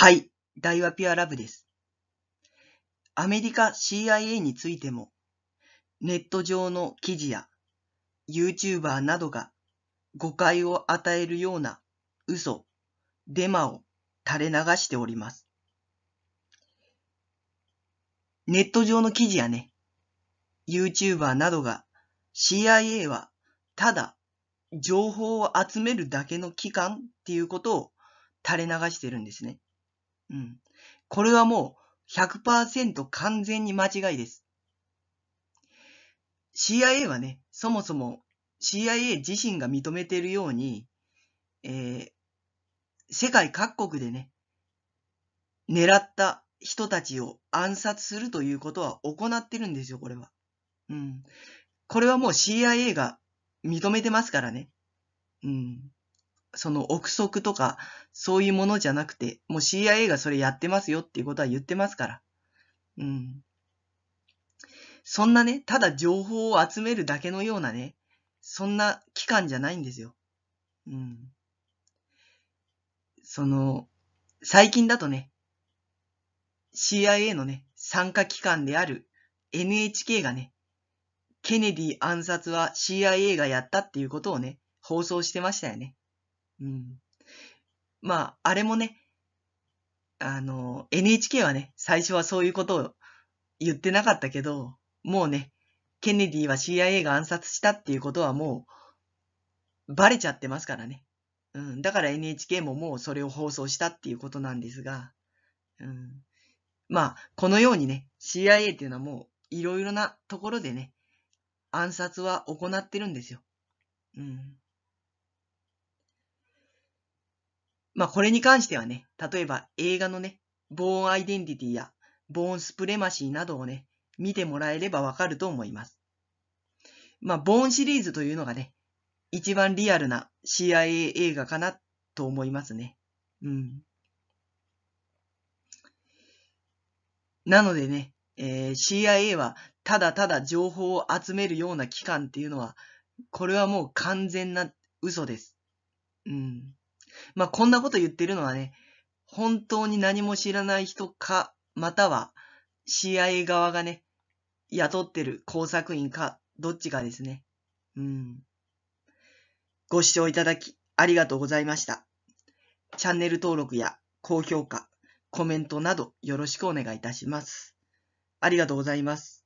はい、大和ピュアラブです。アメリカ CIA についても、ネット上の記事や YouTuber などが誤解を与えるような嘘、デマを垂れ流しております。ネット上の記事やね、YouTuber などが CIA はただ情報を集めるだけの機関っていうことを垂れ流してるんですね。うん。これはもう100%完全に間違いです。CIA はね、そもそも CIA 自身が認めているように、えー、世界各国でね、狙った人たちを暗殺するということは行ってるんですよ、これは。うん。これはもう CIA が認めてますからね。うん。その憶測とか、そういうものじゃなくて、もう CIA がそれやってますよっていうことは言ってますから。うん。そんなね、ただ情報を集めるだけのようなね、そんな機関じゃないんですよ。うん。その、最近だとね、CIA のね、参加機関である NHK がね、ケネディ暗殺は CIA がやったっていうことをね、放送してましたよね。うん。まあ、あれもね、あの、NHK はね、最初はそういうことを言ってなかったけど、もうね、ケネディは CIA が暗殺したっていうことはもう、バレちゃってますからね。うん。だから NHK ももうそれを放送したっていうことなんですが、うん。まあ、このようにね、CIA っていうのはもう、いろいろなところでね、暗殺は行ってるんですよ。うん。まあ、これに関してはね、例えば映画のね、ボーンアイデンティティやボーンスプレマシーなどをね、見てもらえればわかると思います。まあ、ボーンシリーズというのがね、一番リアルな CIA 映画かなと思いますね。うん。なのでね、えー、CIA はただただ情報を集めるような機関っていうのは、これはもう完全な嘘です。うん。まあ、こんなこと言ってるのはね、本当に何も知らない人か、または CIA 側がね、雇ってる工作員か、どっちかですね。うん。ご視聴いただき、ありがとうございました。チャンネル登録や高評価、コメントなどよろしくお願いいたします。ありがとうございます。